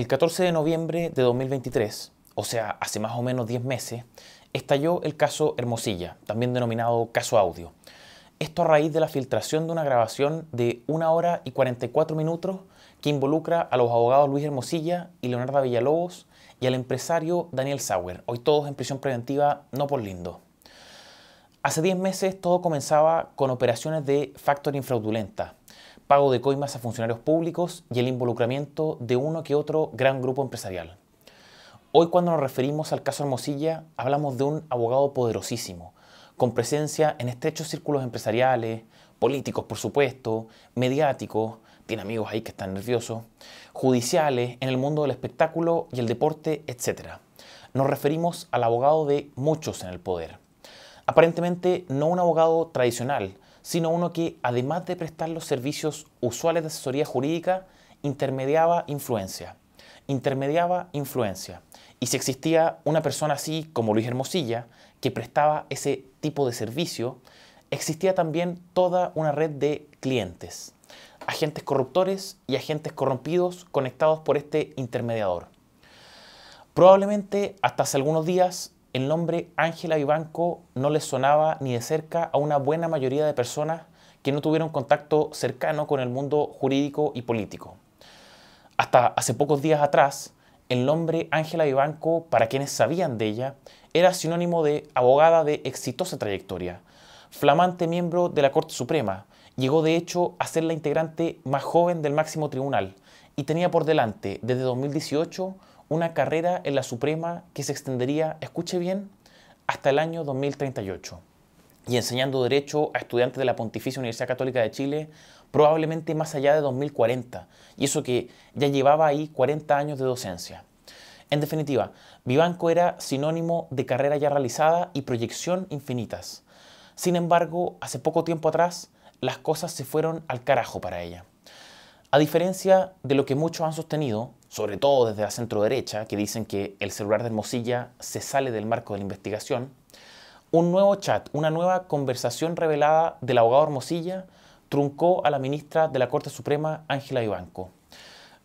El 14 de noviembre de 2023, o sea, hace más o menos 10 meses, estalló el caso Hermosilla, también denominado caso audio. Esto a raíz de la filtración de una grabación de 1 hora y 44 minutos que involucra a los abogados Luis Hermosilla y Leonardo Villalobos y al empresario Daniel Sauer, hoy todos en prisión preventiva, no por lindo. Hace 10 meses todo comenzaba con operaciones de factoring fraudulenta, pago de coimas a funcionarios públicos y el involucramiento de uno que otro gran grupo empresarial. Hoy cuando nos referimos al caso Hermosilla, hablamos de un abogado poderosísimo, con presencia en estrechos círculos empresariales, políticos por supuesto, mediáticos, tiene amigos ahí que están nerviosos, judiciales, en el mundo del espectáculo y el deporte, etc. Nos referimos al abogado de muchos en el poder. Aparentemente no un abogado tradicional, sino uno que, además de prestar los servicios usuales de asesoría jurídica, intermediaba influencia. Intermediaba influencia. Y si existía una persona así como Luis Hermosilla, que prestaba ese tipo de servicio, existía también toda una red de clientes, agentes corruptores y agentes corrompidos conectados por este intermediador. Probablemente hasta hace algunos días el nombre Ángela Vivanco no les sonaba ni de cerca a una buena mayoría de personas que no tuvieron contacto cercano con el mundo jurídico y político. Hasta hace pocos días atrás, el nombre Ángela Vivanco, para quienes sabían de ella, era sinónimo de abogada de exitosa trayectoria, flamante miembro de la Corte Suprema, llegó de hecho a ser la integrante más joven del máximo tribunal y tenía por delante desde 2018 una carrera en la Suprema que se extendería, escuche bien, hasta el año 2038 y enseñando derecho a estudiantes de la Pontificia Universidad Católica de Chile, probablemente más allá de 2040, y eso que ya llevaba ahí 40 años de docencia. En definitiva, Vivanco era sinónimo de carrera ya realizada y proyección infinitas. Sin embargo, hace poco tiempo atrás, las cosas se fueron al carajo para ella. A diferencia de lo que muchos han sostenido, sobre todo desde la centro derecha, que dicen que el celular de Hermosilla se sale del marco de la investigación, un nuevo chat, una nueva conversación revelada del abogado Hermosilla truncó a la ministra de la Corte Suprema, Ángela Vivanco.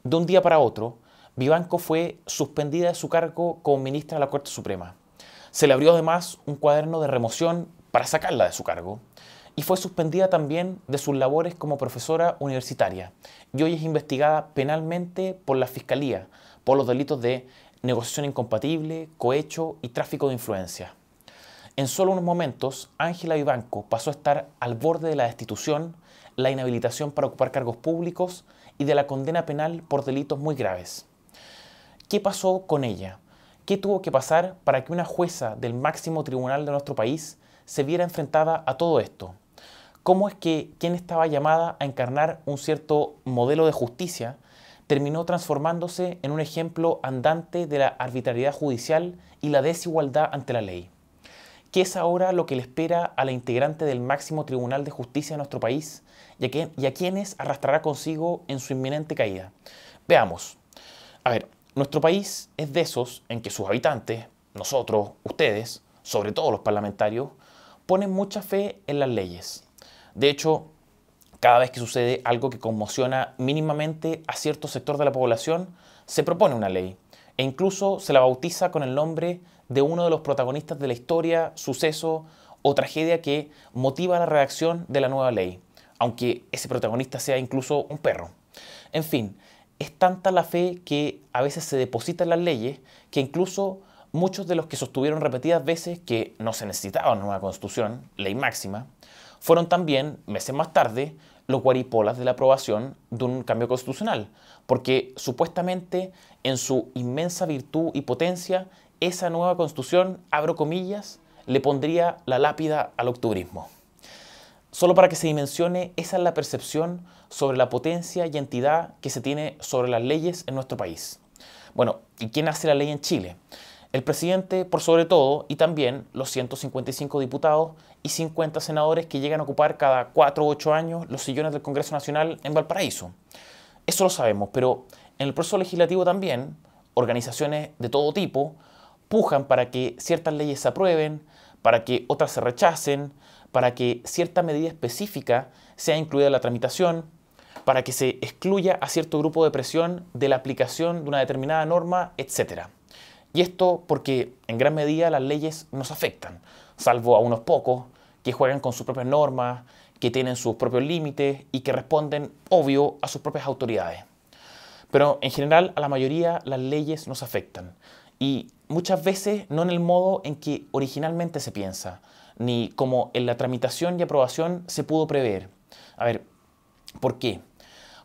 De un día para otro, Vivanco fue suspendida de su cargo como ministra de la Corte Suprema. Se le abrió además un cuaderno de remoción para sacarla de su cargo y fue suspendida también de sus labores como profesora universitaria y hoy es investigada penalmente por la Fiscalía por los delitos de negociación incompatible, cohecho y tráfico de influencia. En solo unos momentos, Ángela Vivanco pasó a estar al borde de la destitución, la inhabilitación para ocupar cargos públicos y de la condena penal por delitos muy graves. ¿Qué pasó con ella? ¿Qué tuvo que pasar para que una jueza del máximo tribunal de nuestro país se viera enfrentada a todo esto? cómo es que quien estaba llamada a encarnar un cierto modelo de justicia terminó transformándose en un ejemplo andante de la arbitrariedad judicial y la desigualdad ante la ley, ¿Qué es ahora lo que le espera a la integrante del máximo tribunal de justicia de nuestro país y a quienes arrastrará consigo en su inminente caída. Veamos. A ver, nuestro país es de esos en que sus habitantes, nosotros, ustedes, sobre todo los parlamentarios, ponen mucha fe en las leyes, de hecho, cada vez que sucede algo que conmociona mínimamente a cierto sector de la población, se propone una ley e incluso se la bautiza con el nombre de uno de los protagonistas de la historia, suceso o tragedia que motiva la redacción de la nueva ley, aunque ese protagonista sea incluso un perro. En fin, es tanta la fe que a veces se deposita en las leyes que incluso muchos de los que sostuvieron repetidas veces que no se necesitaba una nueva constitución, ley máxima, fueron también, meses más tarde, los guaripolas de la aprobación de un cambio constitucional, porque supuestamente en su inmensa virtud y potencia, esa nueva constitución, abro comillas, le pondría la lápida al octubrismo. Solo para que se dimensione, esa es la percepción sobre la potencia y entidad que se tiene sobre las leyes en nuestro país. Bueno, ¿y quién hace la ley en Chile? El presidente, por sobre todo, y también los 155 diputados y 50 senadores que llegan a ocupar cada 4 o 8 años los sillones del Congreso Nacional en Valparaíso. Eso lo sabemos, pero en el proceso legislativo también, organizaciones de todo tipo pujan para que ciertas leyes se aprueben, para que otras se rechacen, para que cierta medida específica sea incluida en la tramitación, para que se excluya a cierto grupo de presión de la aplicación de una determinada norma, etc. Y esto porque en gran medida las leyes nos afectan, salvo a unos pocos, que juegan con sus propias normas, que tienen sus propios límites y que responden, obvio, a sus propias autoridades. Pero en general a la mayoría las leyes nos afectan y muchas veces no en el modo en que originalmente se piensa, ni como en la tramitación y aprobación se pudo prever. A ver, ¿por qué?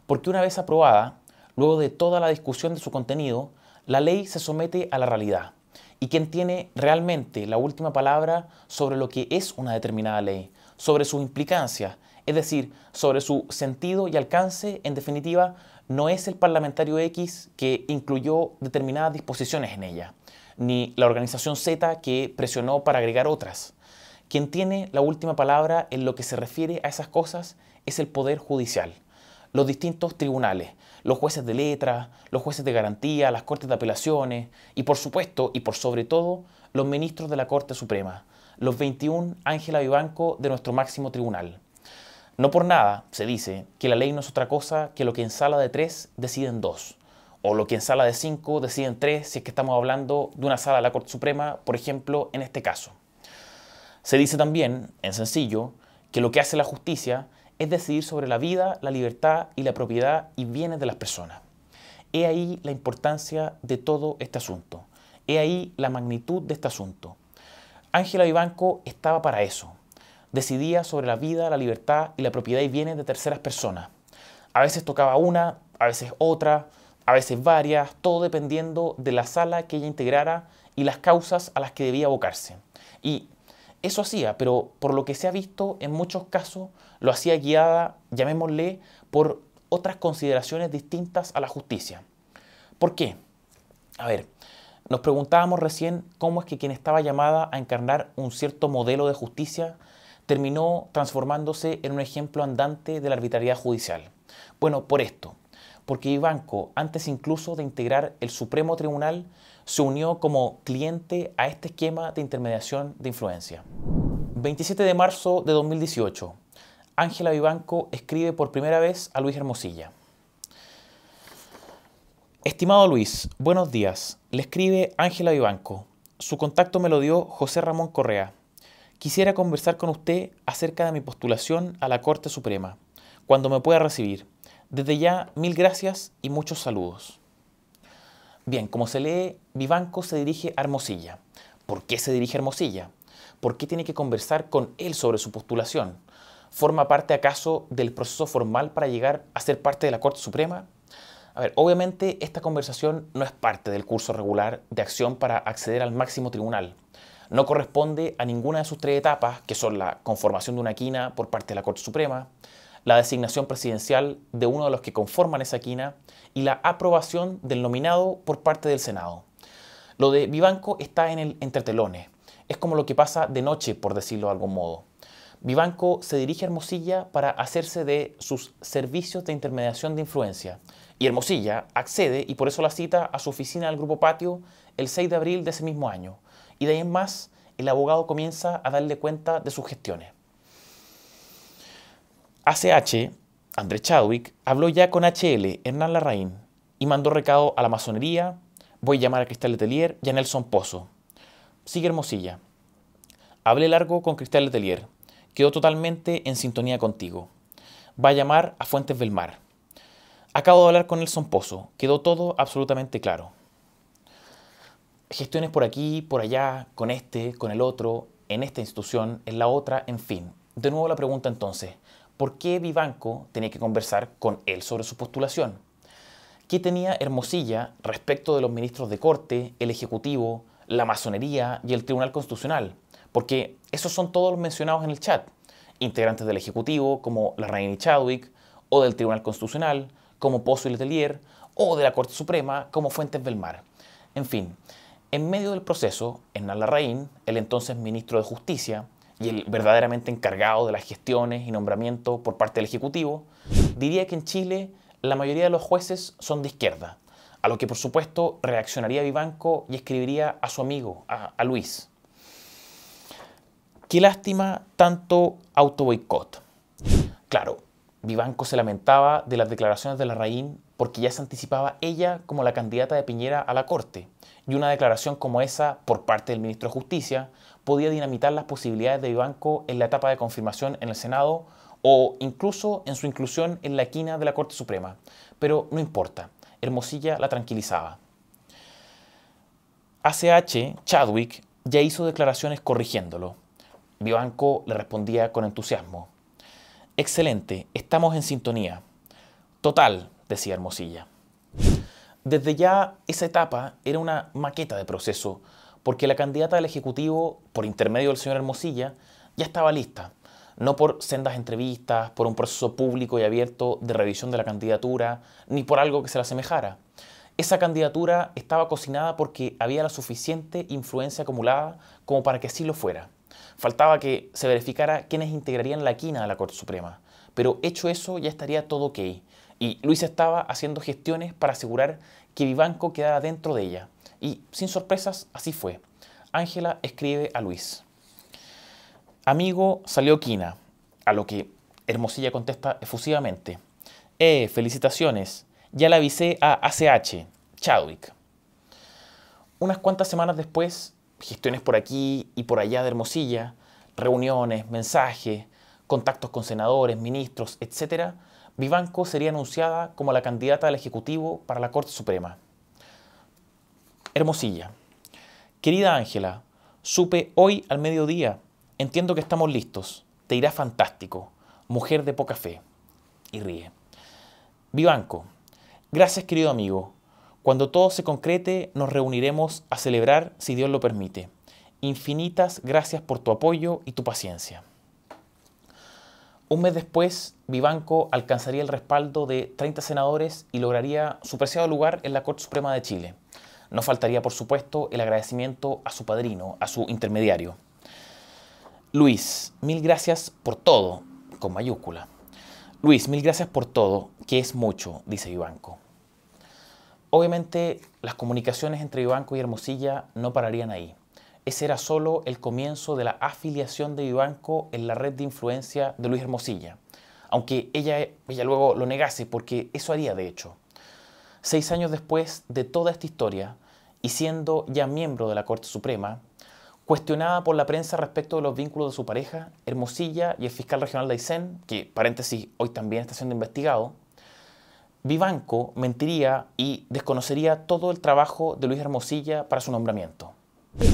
Porque una vez aprobada, luego de toda la discusión de su contenido, la ley se somete a la realidad y quien tiene realmente la última palabra sobre lo que es una determinada ley, sobre su implicancia, es decir, sobre su sentido y alcance, en definitiva, no es el parlamentario X que incluyó determinadas disposiciones en ella, ni la organización Z que presionó para agregar otras. Quien tiene la última palabra en lo que se refiere a esas cosas es el Poder Judicial, los distintos tribunales, los jueces de letra, los jueces de garantía, las cortes de apelaciones y por supuesto y por sobre todo los ministros de la Corte Suprema, los 21 Ángela Vivanco de nuestro máximo tribunal. No por nada se dice que la ley no es otra cosa que lo que en sala de tres deciden dos, o lo que en sala de cinco deciden tres si es que estamos hablando de una sala de la Corte Suprema, por ejemplo, en este caso. Se dice también, en sencillo, que lo que hace la justicia es decidir sobre la vida, la libertad y la propiedad y bienes de las personas. He ahí la importancia de todo este asunto. He ahí la magnitud de este asunto. Ángela Vivanco estaba para eso. Decidía sobre la vida, la libertad y la propiedad y bienes de terceras personas. A veces tocaba una, a veces otra, a veces varias, todo dependiendo de la sala que ella integrara y las causas a las que debía abocarse. Y eso hacía, pero por lo que se ha visto, en muchos casos lo hacía guiada, llamémosle, por otras consideraciones distintas a la justicia. ¿Por qué? A ver, nos preguntábamos recién cómo es que quien estaba llamada a encarnar un cierto modelo de justicia terminó transformándose en un ejemplo andante de la arbitrariedad judicial. Bueno, por esto, porque Ibanco, antes incluso de integrar el Supremo Tribunal, se unió como cliente a este esquema de intermediación de influencia. 27 de marzo de 2018. Ángela Vivanco escribe por primera vez a Luis Hermosilla. Estimado Luis, buenos días. Le escribe Ángela Vivanco. Su contacto me lo dio José Ramón Correa. Quisiera conversar con usted acerca de mi postulación a la Corte Suprema, cuando me pueda recibir. Desde ya, mil gracias y muchos saludos. Bien, como se lee, Vivanco se dirige a Hermosilla. ¿Por qué se dirige a Hermosilla? ¿Por qué tiene que conversar con él sobre su postulación? ¿Forma parte acaso del proceso formal para llegar a ser parte de la Corte Suprema? A ver, obviamente esta conversación no es parte del curso regular de acción para acceder al máximo tribunal. No corresponde a ninguna de sus tres etapas, que son la conformación de una quina por parte de la Corte Suprema, la designación presidencial de uno de los que conforman esa quina y la aprobación del nominado por parte del Senado. Lo de Vivanco está en el entretelones. Es como lo que pasa de noche, por decirlo de algún modo. Vivanco se dirige a Hermosilla para hacerse de sus servicios de intermediación de influencia. Y Hermosilla accede y por eso la cita a su oficina del Grupo Patio el 6 de abril de ese mismo año. Y de ahí en más, el abogado comienza a darle cuenta de sus gestiones. ACH, André Chadwick, habló ya con HL, Hernán Larraín, y mandó recado a la masonería, voy a llamar a Cristal Letelier y a Nelson Pozo. Sigue Hermosilla. Hablé largo con Cristal Letelier. Quedó totalmente en sintonía contigo. Va a llamar a Fuentes del Mar. Acabo de hablar con Nelson Pozo. Quedó todo absolutamente claro. Gestiones por aquí, por allá, con este, con el otro, en esta institución, en la otra, en fin. De nuevo la pregunta entonces. ¿Por qué Vivanco tenía que conversar con él sobre su postulación? ¿Qué tenía Hermosilla respecto de los ministros de corte, el Ejecutivo, la masonería y el Tribunal Constitucional? Porque esos son todos los mencionados en el chat. Integrantes del Ejecutivo, como la y Chadwick, o del Tribunal Constitucional, como Pozo y Letelier, o de la Corte Suprema, como Fuentes Belmar. En fin, en medio del proceso, Hernán Larraín, el entonces ministro de Justicia, y el verdaderamente encargado de las gestiones y nombramientos por parte del Ejecutivo, diría que en Chile la mayoría de los jueces son de izquierda, a lo que por supuesto reaccionaría Vivanco y escribiría a su amigo, a, Luis. Qué lástima tanto boicot. Claro, Vivanco se lamentaba de las declaraciones de Larraín porque ya se anticipaba ella como la candidata de Piñera a la Corte, y una declaración como esa por parte del ministro de Justicia podía dinamitar las posibilidades de Vivanco en la etapa de confirmación en el Senado o incluso en su inclusión en la quina de la Corte Suprema. Pero no importa, Hermosilla la tranquilizaba. ACH, Chadwick, ya hizo declaraciones corrigiéndolo. Vivanco le respondía con entusiasmo. Excelente, estamos en sintonía. Total, decía Hermosilla. Desde ya esa etapa era una maqueta de proceso, porque la candidata del Ejecutivo, por intermedio del señor Hermosilla, ya estaba lista, no por sendas entrevistas, por un proceso público y abierto de revisión de la candidatura, ni por algo que se la asemejara. Esa candidatura estaba cocinada porque había la suficiente influencia acumulada como para que así lo fuera. Faltaba que se verificara quiénes integrarían la quina a la Corte Suprema, pero hecho eso ya estaría todo ok, y Luis estaba haciendo gestiones para asegurar que Vivanco quedara dentro de ella, y sin sorpresas así fue. Ángela escribe a Luis. Amigo, salió quina, a lo que Hermosilla contesta efusivamente. Eh, felicitaciones, ya le avisé a ACH, Chadwick. Unas cuantas semanas después, gestiones por aquí y por allá de Hermosilla, reuniones, mensajes, contactos con senadores, ministros, etc., Vivanco sería anunciada como la candidata al Ejecutivo para la Corte Suprema. Hermosilla. Querida Ángela, supe hoy al mediodía. Entiendo que estamos listos. Te irá fantástico. Mujer de poca fe. Y ríe. Vivanco. Gracias, querido amigo. Cuando todo se concrete, nos reuniremos a celebrar, si Dios lo permite. Infinitas gracias por tu apoyo y tu paciencia. Un mes después, Vivanco alcanzaría el respaldo de 30 senadores y lograría su preciado lugar en la Corte Suprema de Chile. No faltaría, por supuesto, el agradecimiento a su padrino, a su intermediario. Luis, mil gracias por todo, con mayúscula. Luis, mil gracias por todo, que es mucho, dice Vivanco. Obviamente las comunicaciones entre Vivanco y Hermosilla no pararían ahí. Ese era solo el comienzo de la afiliación de Vivanco en la red de influencia de Luis Hermosilla, aunque ella, ella luego lo negase porque eso haría de hecho. Seis años después de toda esta historia, y siendo ya miembro de la Corte Suprema, cuestionada por la prensa respecto de los vínculos de su pareja, Hermosilla y el fiscal regional de Aysén, que paréntesis hoy también está siendo investigado, Vivanco mentiría y desconocería todo el trabajo de Luis Hermosilla para su nombramiento.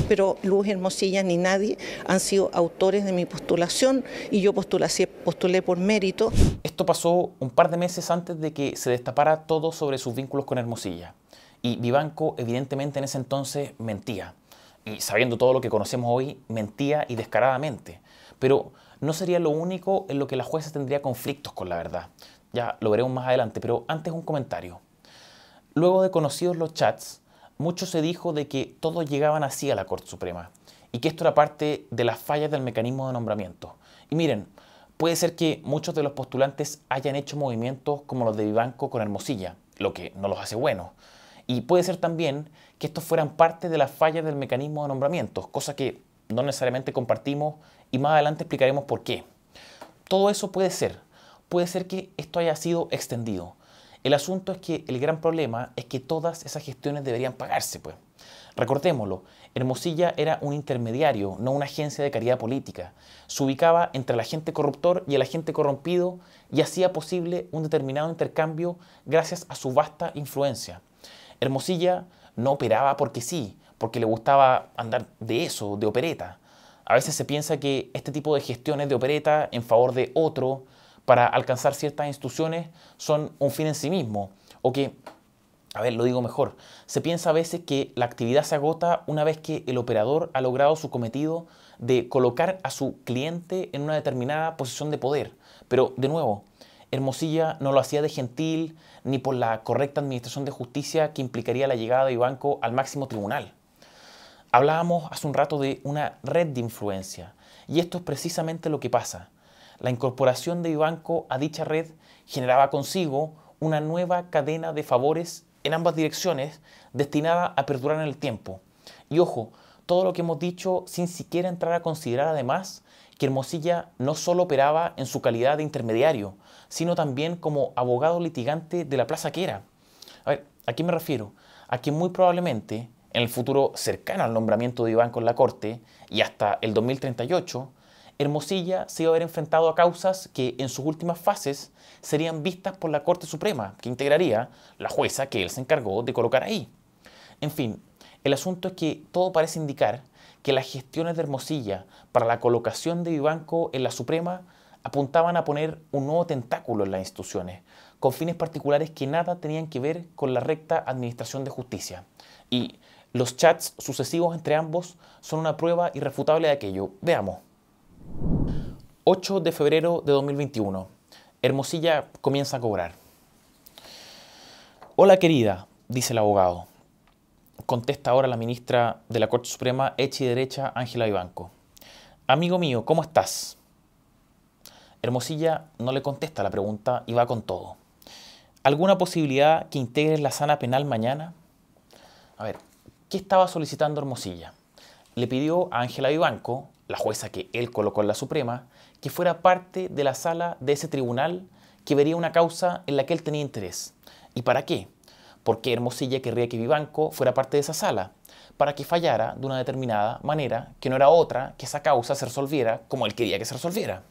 Pero Luis Hermosilla ni nadie han sido autores de mi postulación y yo postulé, por mérito. Esto pasó un par de meses antes de que se destapara todo sobre sus vínculos con Hermosilla. Y Vivanco evidentemente en ese entonces mentía. Y sabiendo todo lo que conocemos hoy, mentía y descaradamente. Pero no sería lo único en lo que la jueza tendría conflictos con la verdad, ya lo veremos más adelante, pero antes un comentario. Luego de conocidos los chats, mucho se dijo de que todos llegaban así a la Corte Suprema y que esto era parte de las fallas del mecanismo de nombramiento. Y miren, puede ser que muchos de los postulantes hayan hecho movimientos como los de Vivanco con Hermosilla, lo que no los hace buenos. Y puede ser también que estos fueran parte de las fallas del mecanismo de nombramiento, cosa que no necesariamente compartimos y más adelante explicaremos por qué. Todo eso puede ser, puede ser que esto haya sido extendido. El asunto es que el gran problema es que todas esas gestiones deberían pagarse, pues. Recordémoslo, Hermosilla era un intermediario, no una agencia de caridad política. Se ubicaba entre el agente corruptor y el agente corrompido y hacía posible un determinado intercambio gracias a su vasta influencia. Hermosilla no operaba porque sí, porque le gustaba andar de eso, de opereta. A veces se piensa que este tipo de gestiones de opereta en favor de otro para alcanzar ciertas instituciones son un fin en sí mismo. O que, a ver, lo digo mejor, se piensa a veces que la actividad se agota una vez que el operador ha logrado su cometido de colocar a su cliente en una determinada posición de poder. Pero, de nuevo, Hermosilla no lo hacía de gentil ni por la correcta administración de justicia que implicaría la llegada de banco al máximo tribunal. Hablábamos hace un rato de una red de influencia y esto es precisamente lo que pasa. La incorporación de Vivanco a dicha red generaba consigo una nueva cadena de favores en ambas direcciones destinada a perdurar en el tiempo. Y ojo, todo lo que hemos dicho sin siquiera entrar a considerar además que Hermosilla no solo operaba en su calidad de intermediario, sino también como abogado litigante de la plaza que era. A ver, ¿a qué me refiero? A que muy probablemente, en el futuro cercano al nombramiento de Iván en la Corte, y hasta el 2038, Hermosilla se iba a haber enfrentado a causas que en sus últimas fases serían vistas por la Corte Suprema, que integraría la jueza que él se encargó de colocar ahí. En fin, el asunto es que todo parece indicar que las gestiones de Hermosilla para la colocación de Vivanco en la Suprema apuntaban a poner un nuevo tentáculo en las instituciones, con fines particulares que nada tenían que ver con la recta administración de justicia. Y los chats sucesivos entre ambos son una prueba irrefutable de aquello. Veamos. 8 de febrero de 2021. Hermosilla comienza a cobrar. Hola querida, dice el abogado. Contesta ahora la ministra de la Corte Suprema, hecha y derecha, Ángela Ibanco. Amigo mío, ¿cómo estás? Hermosilla no le contesta la pregunta y va con todo. ¿Alguna posibilidad que integres la sana penal mañana? A ver, ¿qué estaba solicitando Hermosilla? le pidió a Ángela Vivanco, la jueza que él colocó en la Suprema, que fuera parte de la sala de ese tribunal que vería una causa en la que él tenía interés. ¿Y para qué? Porque Hermosilla querría que Vivanco fuera parte de esa sala, para que fallara de una determinada manera, que no era otra que esa causa se resolviera como él quería que se resolviera.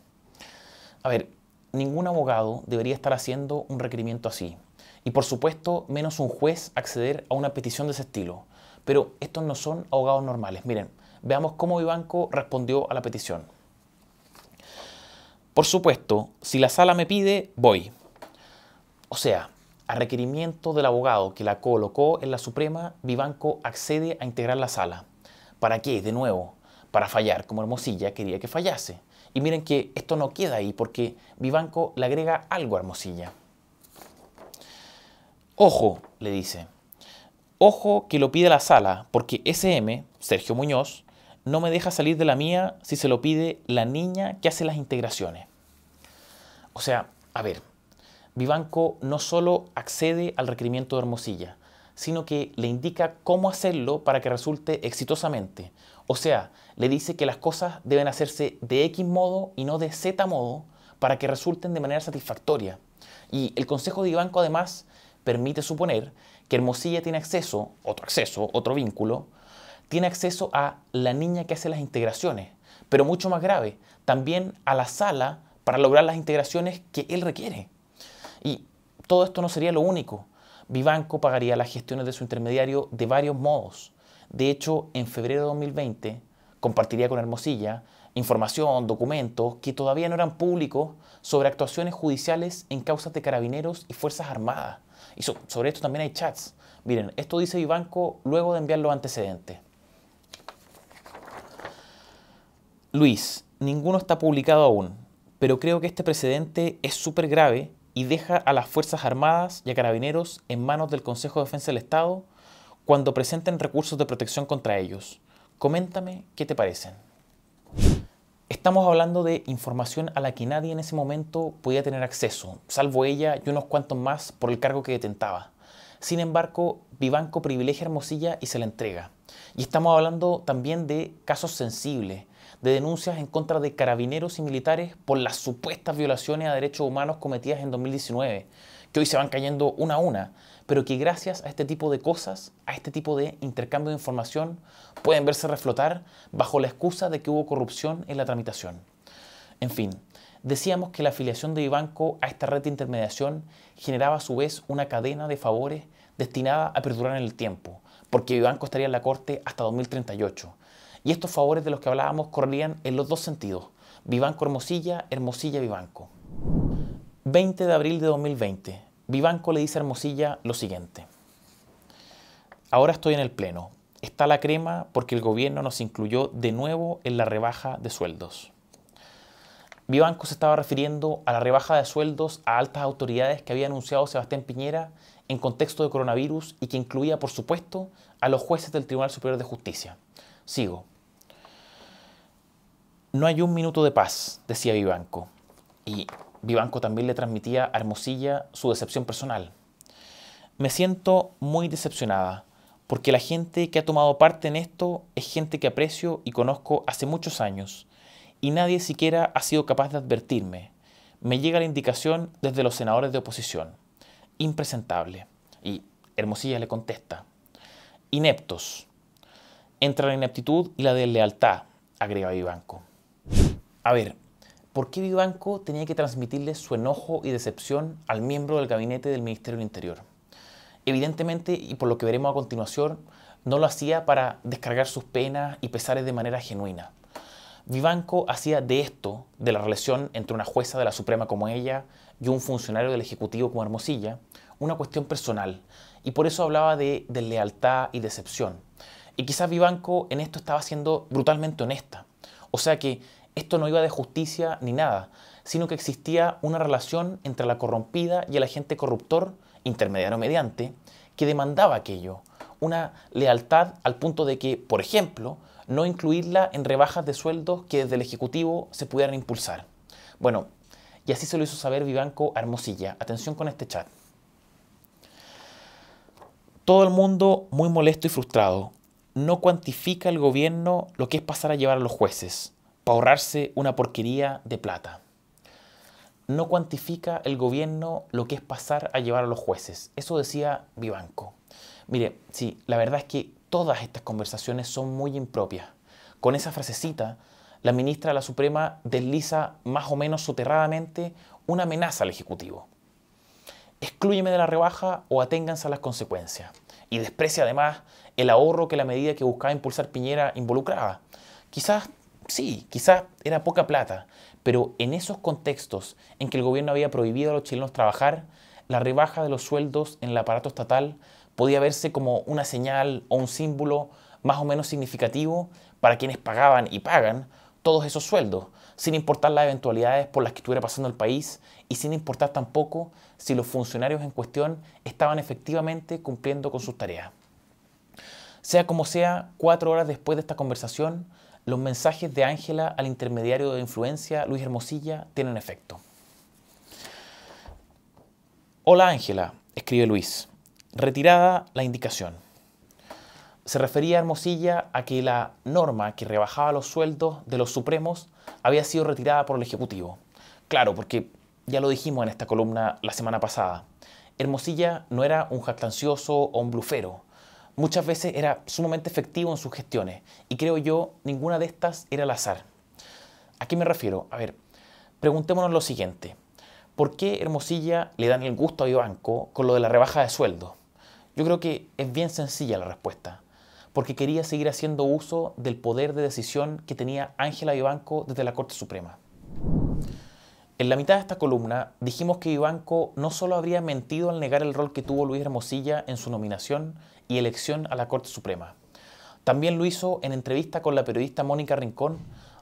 A ver, ningún abogado debería estar haciendo un requerimiento así, y por supuesto menos un juez acceder a una petición de ese estilo pero estos no son abogados normales. Miren, veamos cómo Vivanco respondió a la petición. Por supuesto, si la sala me pide, voy. O sea, a requerimiento del abogado que la colocó en la Suprema, Vivanco accede a integrar la sala. ¿Para qué? De nuevo, para fallar, como Hermosilla quería que fallase. Y miren que esto no queda ahí porque Vivanco le agrega algo a Hermosilla. Ojo, le dice, Ojo que lo pide la sala, porque SM, Sergio Muñoz, no me deja salir de la mía si se lo pide la niña que hace las integraciones. O sea, a ver, Vivanco no solo accede al requerimiento de Hermosilla, sino que le indica cómo hacerlo para que resulte exitosamente. O sea, le dice que las cosas deben hacerse de X modo y no de Z modo para que resulten de manera satisfactoria. Y el consejo de Vivanco además permite suponer que Hermosilla tiene acceso, otro acceso, otro vínculo, tiene acceso a la niña que hace las integraciones, pero mucho más grave, también a la sala para lograr las integraciones que él requiere. Y todo esto no sería lo único. Vivanco pagaría las gestiones de su intermediario de varios modos. De hecho, en febrero de 2020 compartiría con Hermosilla información, documentos que todavía no eran públicos sobre actuaciones judiciales en causas de carabineros y Fuerzas Armadas, y sobre esto también hay chats. Miren, esto dice Vivanco luego de enviar los antecedentes. Luis, ninguno está publicado aún, pero creo que este precedente es súper grave y deja a las Fuerzas Armadas y a Carabineros en manos del Consejo de Defensa del Estado cuando presenten recursos de protección contra ellos. Coméntame qué te parecen. Estamos hablando de información a la que nadie en ese momento podía tener acceso, salvo ella y unos cuantos más por el cargo que detentaba. Sin embargo, Vivanco privilegia a Hermosilla y se la entrega. Y estamos hablando también de casos sensibles, de denuncias en contra de carabineros y militares por las supuestas violaciones a derechos humanos cometidas en 2019, que hoy se van cayendo una a una pero que gracias a este tipo de cosas, a este tipo de intercambio de información, pueden verse reflotar bajo la excusa de que hubo corrupción en la tramitación. En fin, decíamos que la afiliación de Vivanco a esta red de intermediación generaba a su vez una cadena de favores destinada a perdurar en el tiempo, porque Vivanco estaría en la corte hasta 2038. Y estos favores de los que hablábamos corrían en los dos sentidos, Vivanco Hermosilla, Hermosilla Vivanco. 20 de abril de 2020, Vivanco le dice a Hermosilla lo siguiente. Ahora estoy en el Pleno. Está la crema porque el gobierno nos incluyó de nuevo en la rebaja de sueldos. Vivanco se estaba refiriendo a la rebaja de sueldos a altas autoridades que había anunciado Sebastián Piñera en contexto de coronavirus y que incluía, por supuesto, a los jueces del Tribunal Superior de Justicia. Sigo. No hay un minuto de paz, decía Vivanco. Y Vivanco también le transmitía a Hermosilla su decepción personal. Me siento muy decepcionada, porque la gente que ha tomado parte en esto es gente que aprecio y conozco hace muchos años, y nadie siquiera ha sido capaz de advertirme. Me llega la indicación desde los senadores de oposición. Impresentable. Y Hermosilla le contesta. Ineptos. Entre la ineptitud y la deslealtad, agrega Vivanco. A ver, ¿por qué Vivanco tenía que transmitirle su enojo y decepción al miembro del gabinete del Ministerio del Interior? Evidentemente, y por lo que veremos a continuación, no lo hacía para descargar sus penas y pesares de manera genuina. Vivanco hacía de esto, de la relación entre una jueza de la Suprema como ella y un funcionario del Ejecutivo como Hermosilla, una cuestión personal, y por eso hablaba de lealtad y decepción. Y quizás Vivanco en esto estaba siendo brutalmente honesta. O sea que esto no iba de justicia ni nada, sino que existía una relación entre la corrompida y el agente corruptor, intermediario mediante, que demandaba aquello, una lealtad al punto de que, por ejemplo, no incluirla en rebajas de sueldos que desde el Ejecutivo se pudieran impulsar. Bueno, y así se lo hizo saber Vivanco Armosilla. Atención con este chat. Todo el mundo muy molesto y frustrado. No cuantifica el gobierno lo que es pasar a llevar a los jueces para ahorrarse una porquería de plata. No cuantifica el gobierno lo que es pasar a llevar a los jueces. Eso decía Vivanco. Mire, sí, la verdad es que todas estas conversaciones son muy impropias. Con esa frasecita, la ministra de la Suprema desliza más o menos soterradamente una amenaza al Ejecutivo. Exclúyeme de la rebaja o aténganse a las consecuencias. Y desprecia además el ahorro que la medida que buscaba impulsar Piñera involucraba. Quizás sí, quizás era poca plata, pero en esos contextos en que el gobierno había prohibido a los chilenos trabajar, la rebaja de los sueldos en el aparato estatal podía verse como una señal o un símbolo más o menos significativo para quienes pagaban y pagan todos esos sueldos, sin importar las eventualidades por las que estuviera pasando el país y sin importar tampoco si los funcionarios en cuestión estaban efectivamente cumpliendo con sus tareas. Sea como sea, cuatro horas después de esta conversación, los mensajes de Ángela al intermediario de influencia, Luis Hermosilla, tienen efecto. Hola Ángela, escribe Luis. Retirada la indicación. Se refería a Hermosilla a que la norma que rebajaba los sueldos de los supremos había sido retirada por el Ejecutivo. Claro, porque ya lo dijimos en esta columna la semana pasada. Hermosilla no era un jactancioso o un blufero muchas veces era sumamente efectivo en sus gestiones y creo yo ninguna de estas era al azar. ¿A qué me refiero? A ver, preguntémonos lo siguiente. ¿Por qué Hermosilla le dan el gusto a Ibanco con lo de la rebaja de sueldo? Yo creo que es bien sencilla la respuesta. Porque quería seguir haciendo uso del poder de decisión que tenía Ángela Vivanco desde la Corte Suprema. En la mitad de esta columna dijimos que Ibanco no solo habría mentido al negar el rol que tuvo Luis Hermosilla en su nominación y elección a la Corte Suprema. También lo hizo en entrevista con la periodista Mónica Rincón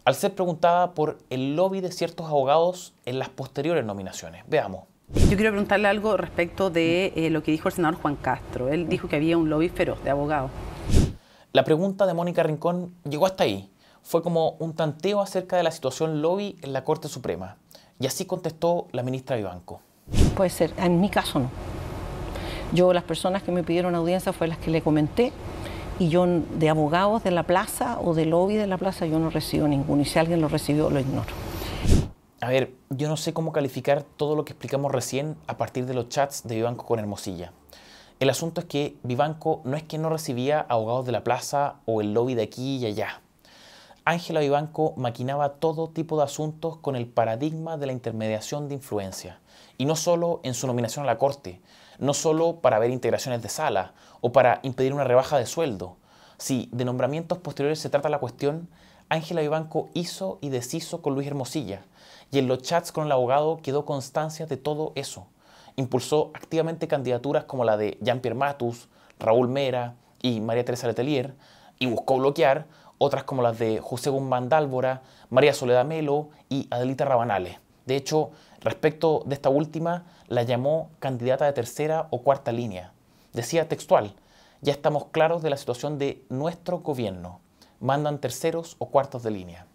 al ser preguntada por el lobby de ciertos abogados en las posteriores nominaciones. Veamos. Yo quiero preguntarle algo respecto de eh, lo que dijo el senador Juan Castro. Él dijo que había un lobby feroz de abogados. La pregunta de Mónica Rincón llegó hasta ahí. Fue como un tanteo acerca de la situación lobby en la Corte Suprema. Y así contestó la ministra Vivanco. Puede ser, en mi caso no. Yo las personas que me pidieron audiencia fue las que le comenté y yo de abogados de la plaza o de lobby de la plaza yo no recibo ninguno y si alguien lo recibió lo ignoro. A ver, yo no sé cómo calificar todo lo que explicamos recién a partir de los chats de Vivanco con Hermosilla. El asunto es que Vivanco no es que no recibía abogados de la plaza o el lobby de aquí y allá. Ángela Vivanco maquinaba todo tipo de asuntos con el paradigma de la intermediación de influencia, y no solo en su nominación a la Corte, no solo para ver integraciones de sala o para impedir una rebaja de sueldo. Si de nombramientos posteriores se trata la cuestión, Ángela Vivanco hizo y deshizo con Luis Hermosilla, y en los chats con el abogado quedó constancia de todo eso. Impulsó activamente candidaturas como la de Jean-Pierre Matus, Raúl Mera y María Teresa Letelier, y buscó bloquear otras como las de José Guzmán Dálvora, María Soledad Melo y Adelita Rabanales. De hecho, Respecto de esta última, la llamó candidata de tercera o cuarta línea. Decía textual, ya estamos claros de la situación de nuestro gobierno. Mandan terceros o cuartos de línea.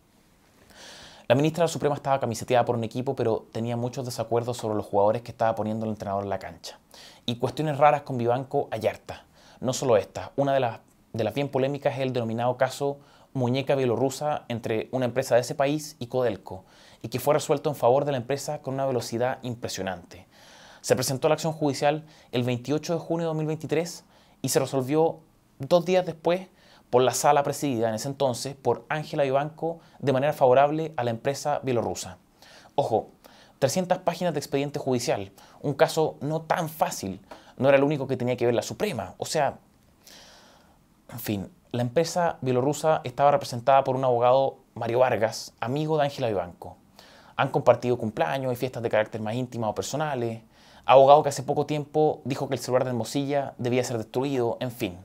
La ministra de la Suprema estaba camiseteada por un equipo, pero tenía muchos desacuerdos sobre los jugadores que estaba poniendo el entrenador en la cancha. Y cuestiones raras con Vivanco Ayarta. No solo esta, una de las, de las bien polémicas es el denominado caso muñeca bielorrusa entre una empresa de ese país y Codelco, y que fue resuelto en favor de la empresa con una velocidad impresionante. Se presentó la acción judicial el 28 de junio de 2023 y se resolvió dos días después por la sala presidida en ese entonces por Ángela Ibanco de manera favorable a la empresa bielorrusa. Ojo, 300 páginas de expediente judicial, un caso no tan fácil, no era el único que tenía que ver la Suprema, o sea, en fin, la empresa bielorrusa estaba representada por un abogado, Mario Vargas, amigo de Ángela Ibanco han compartido cumpleaños y fiestas de carácter más íntimo o personales, abogado que hace poco tiempo dijo que el celular de Hermosilla debía ser destruido, en fin.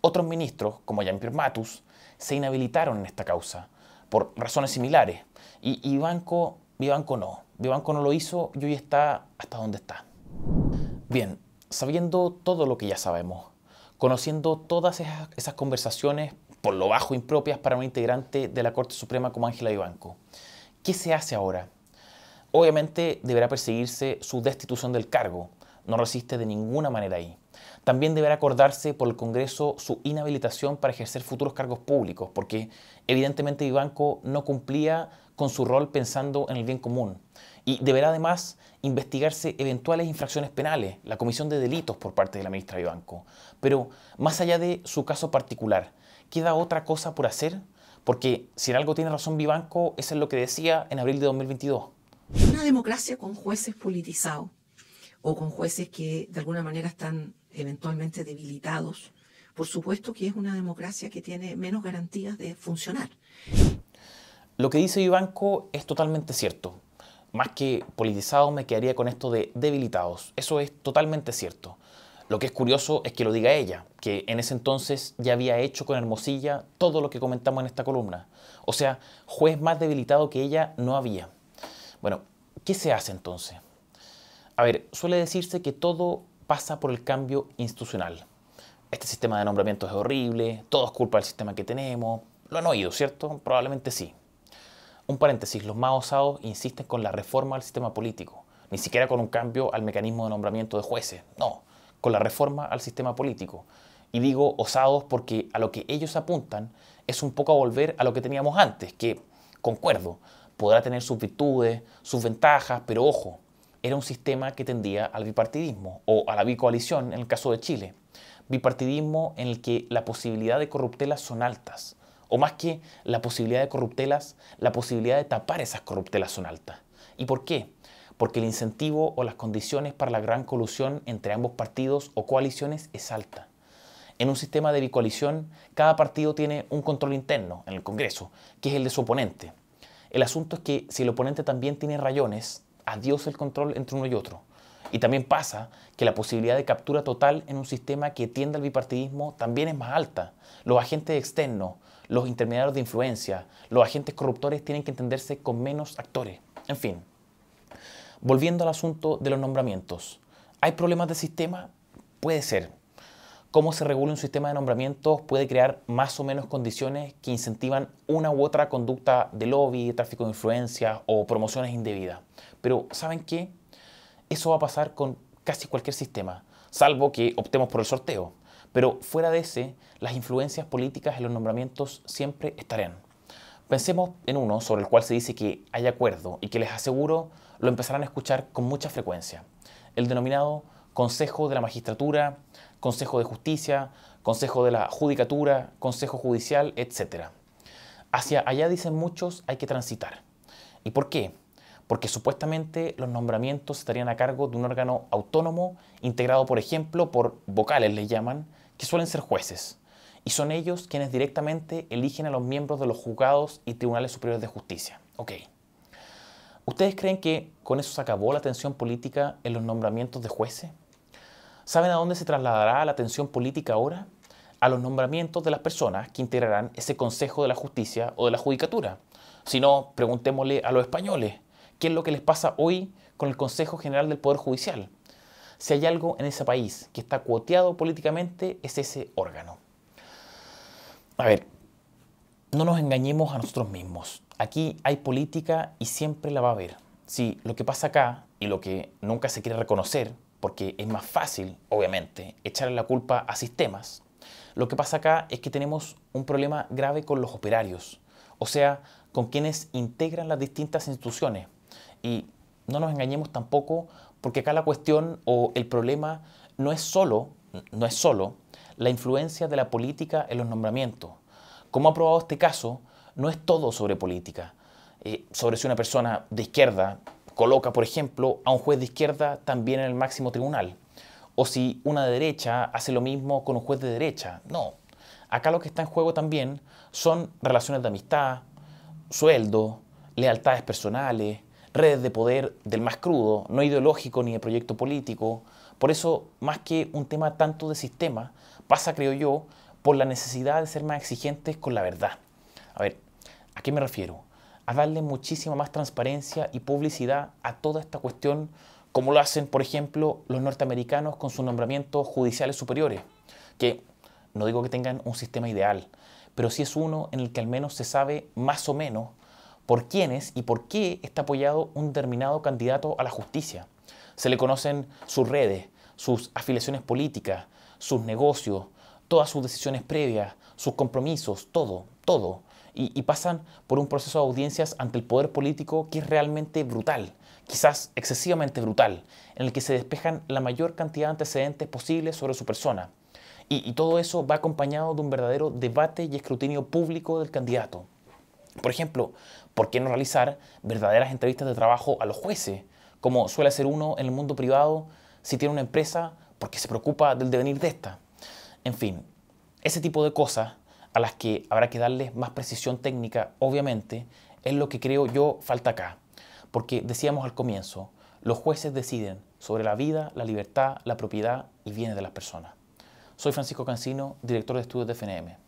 Otros ministros, como Jean-Pierre Matus, se inhabilitaron en esta causa, por razones similares. Y, Ivanco, Banco, no. Vivanco no lo hizo y hoy está hasta donde está. Bien, sabiendo todo lo que ya sabemos, conociendo todas esas, esas conversaciones por lo bajo impropias para un integrante de la Corte Suprema como Ángela Ivanco, ¿qué se hace ahora? Obviamente deberá perseguirse su destitución del cargo, no resiste de ninguna manera ahí. También deberá acordarse por el Congreso su inhabilitación para ejercer futuros cargos públicos, porque evidentemente Vivanco no cumplía con su rol pensando en el bien común. Y deberá además investigarse eventuales infracciones penales, la comisión de delitos por parte de la ministra Vivanco. Pero más allá de su caso particular, ¿queda otra cosa por hacer? Porque si en algo tiene razón Vivanco, eso es lo que decía en abril de 2022. Una democracia con jueces politizados o con jueces que de alguna manera están eventualmente debilitados, por supuesto que es una democracia que tiene menos garantías de funcionar. Lo que dice Ivánco es totalmente cierto. Más que politizados me quedaría con esto de debilitados. Eso es totalmente cierto. Lo que es curioso es que lo diga ella, que en ese entonces ya había hecho con Hermosilla todo lo que comentamos en esta columna. O sea, juez más debilitado que ella no había. Bueno, ¿qué se hace entonces? A ver, suele decirse que todo pasa por el cambio institucional. Este sistema de nombramiento es horrible, todo es culpa del sistema que tenemos. Lo han oído, ¿cierto? Probablemente sí. Un paréntesis, los más osados insisten con la reforma al sistema político, ni siquiera con un cambio al mecanismo de nombramiento de jueces, no, con la reforma al sistema político. Y digo osados porque a lo que ellos apuntan es un poco a volver a lo que teníamos antes, que, concuerdo, podrá tener sus virtudes, sus ventajas, pero ojo, era un sistema que tendía al bipartidismo o a la bicoalición en el caso de Chile. Bipartidismo en el que la posibilidad de corruptelas son altas, o más que la posibilidad de corruptelas, la posibilidad de tapar esas corruptelas son altas. ¿Y por qué? Porque el incentivo o las condiciones para la gran colusión entre ambos partidos o coaliciones es alta. En un sistema de bicoalición, cada partido tiene un control interno en el Congreso, que es el de su oponente el asunto es que si el oponente también tiene rayones, adiós el control entre uno y otro. Y también pasa que la posibilidad de captura total en un sistema que tiende al bipartidismo también es más alta. Los agentes externos, los intermediarios de influencia, los agentes corruptores tienen que entenderse con menos actores. En fin, volviendo al asunto de los nombramientos. ¿Hay problemas de sistema? Puede ser cómo se regula un sistema de nombramientos puede crear más o menos condiciones que incentivan una u otra conducta de lobby, tráfico de influencias o promociones indebidas. Pero ¿saben qué? Eso va a pasar con casi cualquier sistema, salvo que optemos por el sorteo. Pero fuera de ese, las influencias políticas en los nombramientos siempre estarán. Pensemos en uno sobre el cual se dice que hay acuerdo y que les aseguro lo empezarán a escuchar con mucha frecuencia, el denominado Consejo de la Magistratura Consejo de Justicia, Consejo de la Judicatura, Consejo Judicial, etc. Hacia allá, dicen muchos, hay que transitar. ¿Y por qué? Porque supuestamente los nombramientos estarían a cargo de un órgano autónomo, integrado, por ejemplo, por vocales, le llaman, que suelen ser jueces. Y son ellos quienes directamente eligen a los miembros de los juzgados y tribunales superiores de justicia. ¿Ustedes creen que con eso se acabó la tensión política en los nombramientos de jueces? ¿Saben a dónde se trasladará la atención política ahora? A los nombramientos de las personas que integrarán ese Consejo de la Justicia o de la Judicatura. Si no, preguntémosle a los españoles, ¿qué es lo que les pasa hoy con el Consejo General del Poder Judicial? Si hay algo en ese país que está cuoteado políticamente, es ese órgano. A ver, no nos engañemos a nosotros mismos. Aquí hay política y siempre la va a haber. Si lo que pasa acá y lo que nunca se quiere reconocer porque es más fácil, obviamente, echarle la culpa a sistemas, lo que pasa acá es que tenemos un problema grave con los operarios, o sea, con quienes integran las distintas instituciones. Y no nos engañemos tampoco, porque acá la cuestión o el problema no es solo, no es solo la influencia de la política en los nombramientos. Como ha probado este caso, no es todo sobre política, eh, sobre si una persona de izquierda coloca, por ejemplo, a un juez de izquierda también en el máximo tribunal. O si una de derecha hace lo mismo con un juez de derecha. No. Acá lo que está en juego también son relaciones de amistad, sueldo, lealtades personales, redes de poder del más crudo, no ideológico ni de proyecto político. Por eso, más que un tema tanto de sistema, pasa, creo yo, por la necesidad de ser más exigentes con la verdad. A ver, ¿a qué me refiero? a darle muchísima más transparencia y publicidad a toda esta cuestión, como lo hacen, por ejemplo, los norteamericanos con sus nombramientos judiciales superiores, que no digo que tengan un sistema ideal, pero sí es uno en el que al menos se sabe más o menos por quiénes y por qué está apoyado un determinado candidato a la justicia. Se le conocen sus redes, sus afiliaciones políticas, sus negocios, todas sus decisiones previas, sus compromisos, todo, todo. Y, pasan por un proceso de audiencias ante el poder político que es realmente brutal, quizás excesivamente brutal, en el que se despejan la mayor cantidad de antecedentes posibles sobre su persona. Y, y todo eso va acompañado de un verdadero debate y escrutinio público del candidato. Por ejemplo, ¿por qué no realizar verdaderas entrevistas de trabajo a los jueces, como suele hacer uno en el mundo privado si tiene una empresa porque se preocupa del devenir de esta? En fin, ese tipo de cosas a las que habrá que darle más precisión técnica, obviamente, es lo que creo yo falta acá. Porque decíamos al comienzo, los jueces deciden sobre la vida, la libertad, la propiedad y bienes de las personas. Soy Francisco Cancino, director de estudios de FNM.